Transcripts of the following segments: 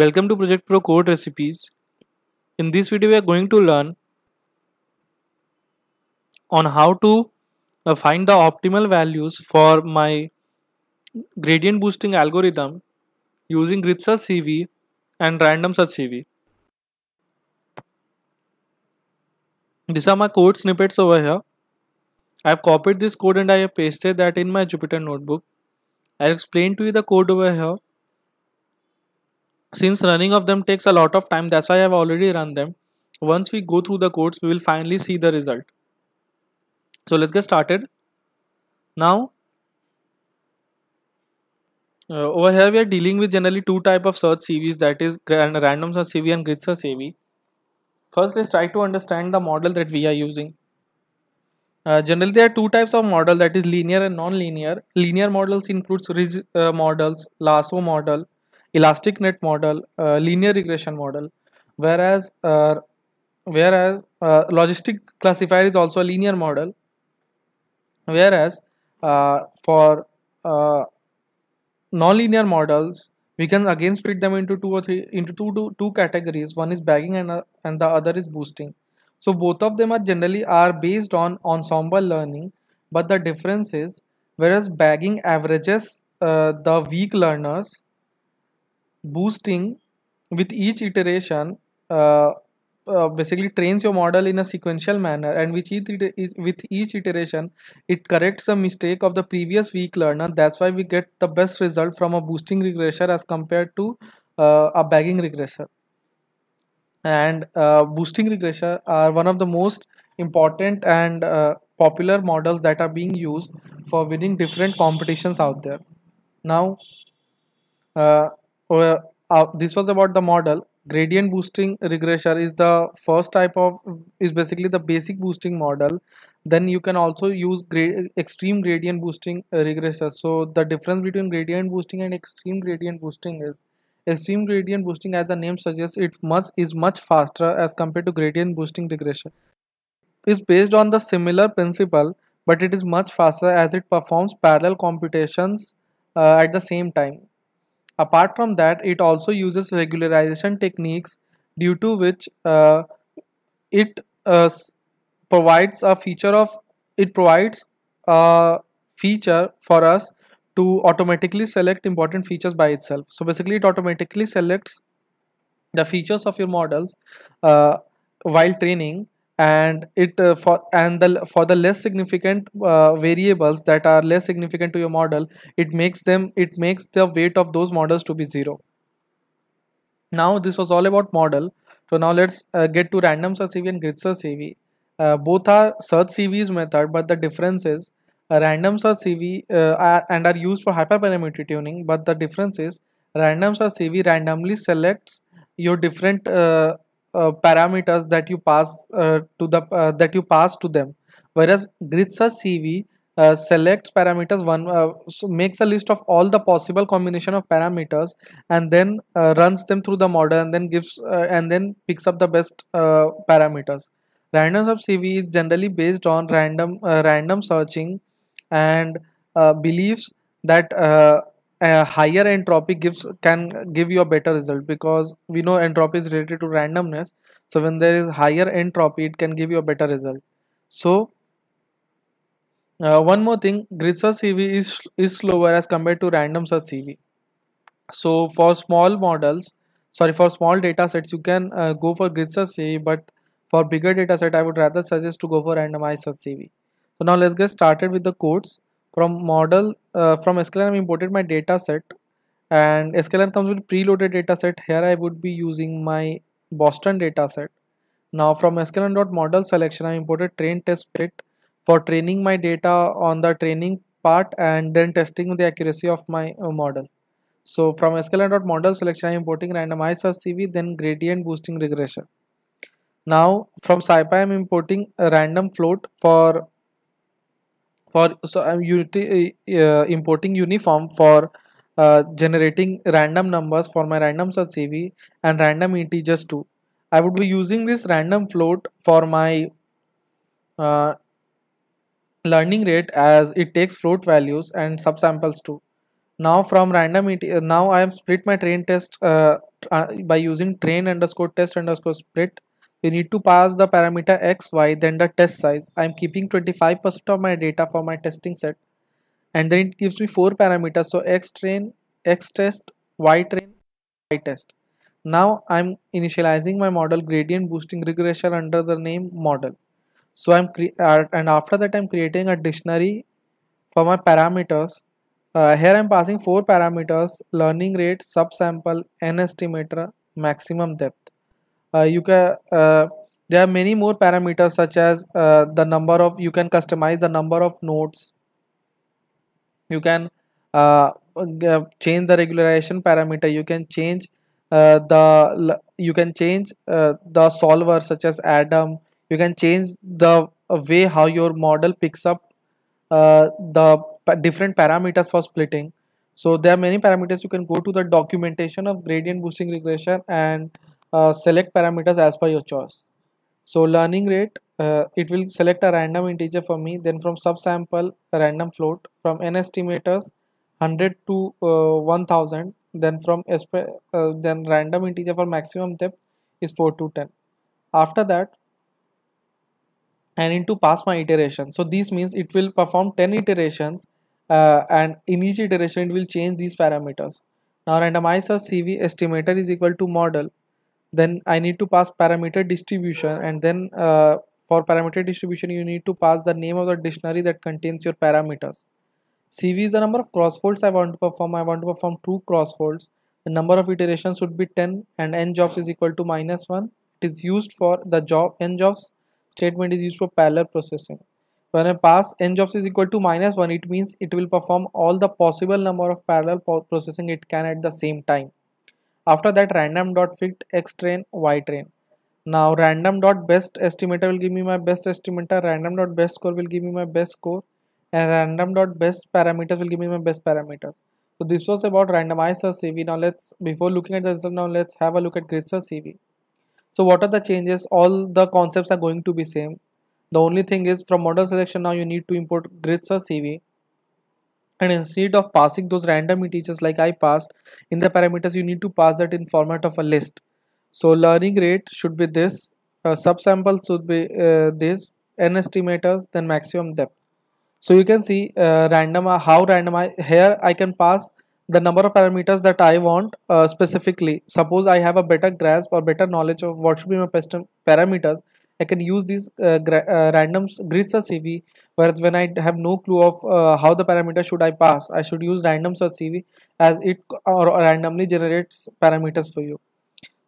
Welcome to Project Pro Code Recipes. In this video we are going to learn on how to uh, find the optimal values for my gradient boosting algorithm using grid search CV and random search CV. These are my code snippets over here. I have copied this code and I have pasted that in my Jupyter notebook. I'll explain to you the code over here since running of them takes a lot of time that's why i've already run them once we go through the codes we will finally see the result so let's get started now uh, over here we are dealing with generally two type of search CVs that is random search CV and grid search CV. First let's try to understand the model that we are using. Uh, generally there are two types of model that is linear and non-linear. Linear models includes ridge uh, models, lasso model elastic net model uh, linear regression model whereas uh, whereas uh, logistic classifier is also a linear model whereas for nonlinear models we can again split them into two or three into two two, two categories one is bagging and, uh, and the other is boosting so both of them are generally are based on ensemble learning but the difference is whereas bagging averages uh, the weak learners boosting with each iteration uh, uh, basically trains your model in a sequential manner and with each, with each iteration it corrects the mistake of the previous weak learner that's why we get the best result from a boosting regressor as compared to uh, a bagging regressor and uh, boosting regressor are one of the most important and uh, popular models that are being used for winning different competitions out there now uh, Oh, uh, this was about the model gradient boosting regressor is the first type of is basically the basic boosting model then you can also use extreme gradient boosting regressor so the difference between gradient boosting and extreme gradient boosting is extreme gradient boosting as the name suggests it much is much faster as compared to gradient boosting regression is based on the similar principle but it is much faster as it performs parallel computations uh, at the same time Apart from that, it also uses regularization techniques due to which uh, it uh, provides a feature of it provides a feature for us to automatically select important features by itself. So basically, it automatically selects the features of your models uh, while training and it uh, for and the for the less significant uh, variables that are less significant to your model it makes them it makes the weight of those models to be zero now this was all about model so now let's uh, get to random search cv and grid search uh, cv both are search cv's method but the difference is uh, random search uh, cv and are used for hyperparameter tuning but the difference is random search cv randomly selects your different uh, uh, parameters that you pass uh, to the uh, that you pass to them whereas gritsa cv uh, selects parameters one uh, so makes a list of all the possible combination of parameters and then uh, runs them through the model and then gives and then picks up the best parameters random sub cv is generally based on random random searching and believes that a higher entropy gives can give you a better result because we know entropy is related to randomness so when there is higher entropy it can give you a better result so uh, one more thing grid search cv is is slower as compared to random search cv so for small models sorry for small data sets you can uh, go for grid search cv but for bigger data set i would rather suggest to go for randomized search cv so now let's get started with the codes from model uh, from sklearn i have imported my data set and sklearn comes with preloaded data set here i would be using my boston data set now from sklearn.model selection i imported train test split for training my data on the training part and then testing the accuracy of my uh, model so from sklearn.model selection i'm importing randomized cv then gradient boosting regression now from scipy i'm importing a random float for for so I'm uh, uh, importing uniform for uh, generating random numbers for my random CV and random integers too. I would be using this random float for my uh, learning rate as it takes float values and subsamples too. Now from random uh, now I have split my train test uh, by using train underscore test underscore split we need to pass the parameter x, y, then the test size. I'm keeping 25% of my data for my testing set. And then it gives me four parameters. So x train, x test, y train, y test. Now I'm initializing my model gradient boosting regression under the name model. So I'm uh, and after that I'm creating a dictionary for my parameters. Uh, here I'm passing four parameters learning rate, subsample, n estimator, maximum depth uh, you can uh, there are many more parameters such as uh, the number of you can customize the number of nodes you can change the regularization parameter you can change uh, the you can change uh, the solver such as Adam. you can change the way how your model picks up uh, the different parameters for splitting so there are many parameters you can go to the documentation of gradient boosting regression and uh, select parameters as per your choice so learning rate uh, it will select a random integer for me then from subsample a random float from n estimators 100 to uh, 1000 then from uh, then random integer for maximum depth is 4 to 10 after that I need to pass my iteration so this means it will perform 10 iterations uh, and in each iteration it will change these parameters now randomizer cv estimator is equal to model then I need to pass parameter distribution and then uh, for parameter distribution you need to pass the name of the dictionary that contains your parameters. CV is the number of crossfolds I want to perform. I want to perform two crossfolds. The number of iterations should be 10 and n jobs is equal to minus 1. It is used for the job n jobs statement is used for parallel processing. When I pass n jobs is equal to minus 1 it means it will perform all the possible number of parallel processing it can at the same time. After that random dot fit x train y train. Now random dot best estimator will give me my best estimator. Random dot best score will give me my best score. And random dot best parameters will give me my best parameters. So this was about randomizer CV. Now let's before looking at the result now let's have a look at Gritzer CV. So what are the changes? All the concepts are going to be same. The only thing is from model selection now you need to import Gritzer CV and instead of passing those random integers like I passed in the parameters you need to pass that in format of a list so learning rate should be this uh, subsample should be uh, this n estimators then maximum depth so you can see uh, random uh, how random I, here I can pass the number of parameters that I want uh, specifically suppose I have a better grasp or better knowledge of what should be my parameters I can use these uh, uh, random grid search CV whereas when I have no clue of uh, how the parameter should I pass I should use random search CV as it or, randomly generates parameters for you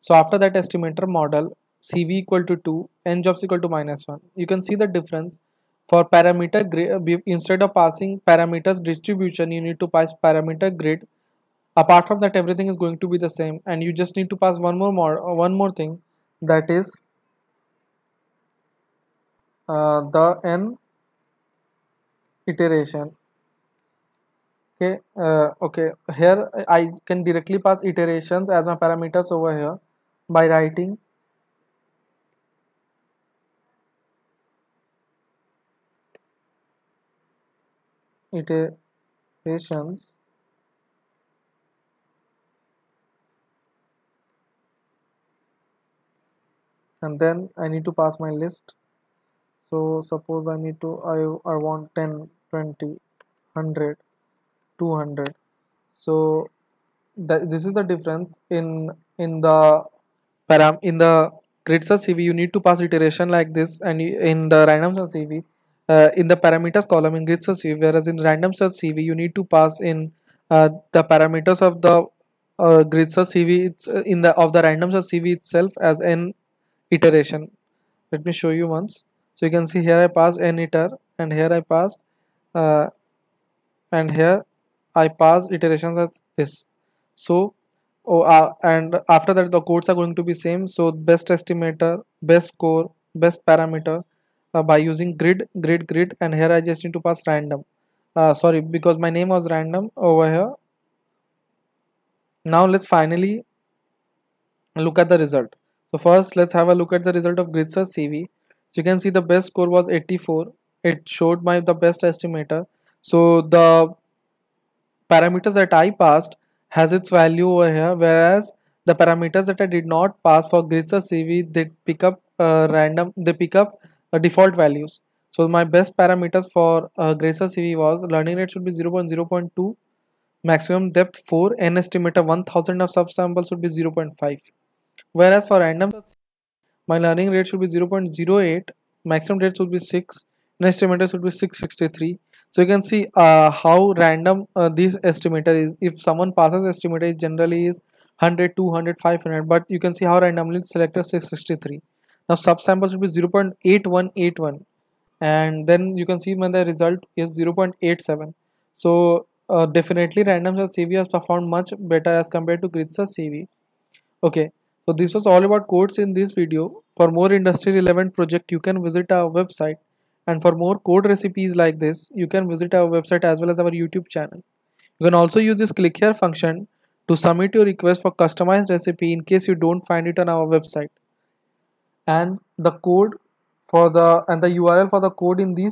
so after that estimator model CV equal to 2 n jobs equal to minus 1 you can see the difference for parameter grid uh, instead of passing parameters distribution you need to pass parameter grid apart from that everything is going to be the same and you just need to pass one more mod uh, one more thing that is uh, the n iteration okay uh, okay here I can directly pass iterations as my parameters over here by writing iterations and then I need to pass my list so suppose I need to I, I want 10 20 100 200 so that this is the difference in in the param in the search CV you need to pass iteration like this and in the random search CV uh, in the parameters column in search CV whereas in random search CV you need to pass in uh, the parameters of the uh, search CV it's uh, in the of the random search CV itself as an iteration let me show you once so you can see here I pass an iter and here I pass uh, and here I pass iterations as this so oh, uh, and after that the codes are going to be same so best estimator best score best parameter uh, by using grid grid grid and here I just need to pass random uh, sorry because my name was random over here now let's finally look at the result so first let's have a look at the result of grid search CV so you can see the best score was 84 it showed my the best estimator so the parameters that I passed has its value over here whereas the parameters that I did not pass for Gritzer CV they pick up uh, random they pick up uh, default values so my best parameters for uh, Gracer CV was learning rate should be 0 0.0.2 maximum depth 4 n estimator 1000 of subsample should be 0.5 whereas for random my learning rate should be 0.08 maximum rate should be 6 next estimator should be 663 so you can see uh, how random uh, this estimator is if someone passes estimator generally is 100 200 500 but you can see how randomly selected 663 now subsample should be 0.8181 and then you can see when the result is 0.87 so uh, definitely random CV has performed much better as compared to grid search CV okay so this was all about codes in this video. For more industry relevant project you can visit our website and for more code recipes like this you can visit our website as well as our YouTube channel. You can also use this click here function to submit your request for customized recipe in case you don't find it on our website. And the code for the and the URL for the code in these